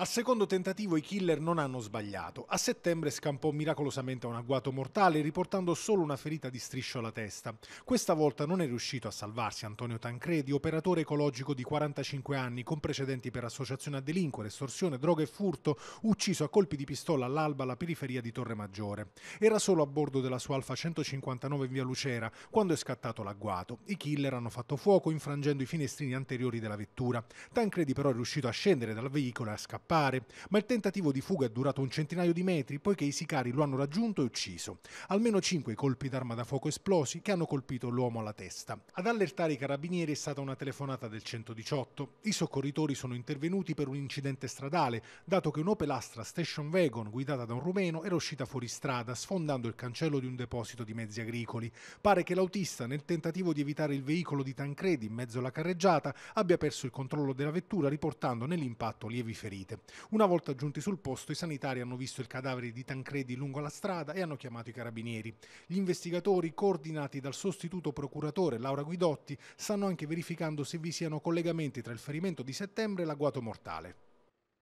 Al secondo tentativo i killer non hanno sbagliato. A settembre scampò miracolosamente a un agguato mortale riportando solo una ferita di striscio alla testa. Questa volta non è riuscito a salvarsi Antonio Tancredi, operatore ecologico di 45 anni con precedenti per associazione a delinquere, estorsione, droga e furto, ucciso a colpi di pistola all'alba alla periferia di Torre Maggiore. Era solo a bordo della sua Alfa 159 in via Lucera quando è scattato l'agguato. I killer hanno fatto fuoco infrangendo i finestrini anteriori della vettura. Tancredi però è riuscito a scendere dal veicolo e a scappare scappare, ma il tentativo di fuga è durato un centinaio di metri poiché i sicari lo hanno raggiunto e ucciso. Almeno cinque colpi d'arma da fuoco esplosi che hanno colpito l'uomo alla testa. Ad allertare i carabinieri è stata una telefonata del 118. I soccorritori sono intervenuti per un incidente stradale, dato che un'Opel Astra Station Wagon guidata da un rumeno era uscita fuori strada, sfondando il cancello di un deposito di mezzi agricoli. Pare che l'autista, nel tentativo di evitare il veicolo di Tancredi in mezzo alla carreggiata, abbia perso il controllo della vettura riportando nell'impatto lievi ferite. Una volta giunti sul posto, i sanitari hanno visto il cadavere di Tancredi lungo la strada e hanno chiamato i carabinieri. Gli investigatori, coordinati dal sostituto procuratore Laura Guidotti, stanno anche verificando se vi siano collegamenti tra il ferimento di settembre e l'agguato mortale.